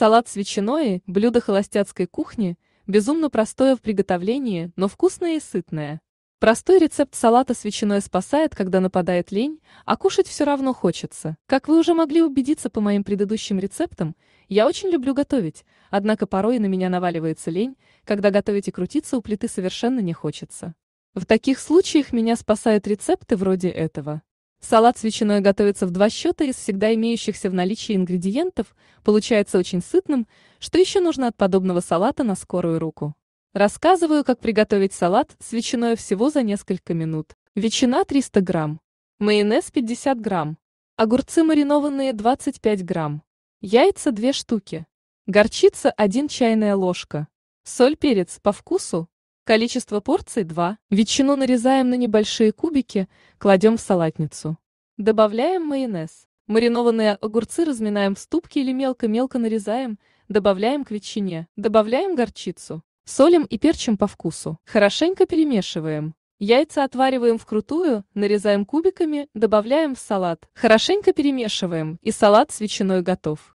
Салат с ветчиной – блюдо холостяцкой кухни, безумно простое в приготовлении, но вкусное и сытное. Простой рецепт салата с ветчиной спасает, когда нападает лень, а кушать все равно хочется. Как вы уже могли убедиться по моим предыдущим рецептам, я очень люблю готовить, однако порой на меня наваливается лень, когда готовить и крутиться у плиты совершенно не хочется. В таких случаях меня спасают рецепты вроде этого. Салат с ветчиной готовится в два счета из всегда имеющихся в наличии ингредиентов, получается очень сытным, что еще нужно от подобного салата на скорую руку. Рассказываю, как приготовить салат с ветчиной всего за несколько минут. Ветчина 300 грамм, майонез 50 грамм, огурцы маринованные 25 грамм, яйца 2 штуки, горчица 1 чайная ложка, соль, перец по вкусу, количество порций 2. Ветчину нарезаем на небольшие кубики, кладем в салатницу. Добавляем майонез. Маринованные огурцы разминаем в ступке или мелко-мелко нарезаем, добавляем к ветчине, добавляем горчицу, солим и перчим по вкусу. Хорошенько перемешиваем. Яйца отвариваем вкрутую, нарезаем кубиками, добавляем в салат. Хорошенько перемешиваем, и салат с ветчиной готов.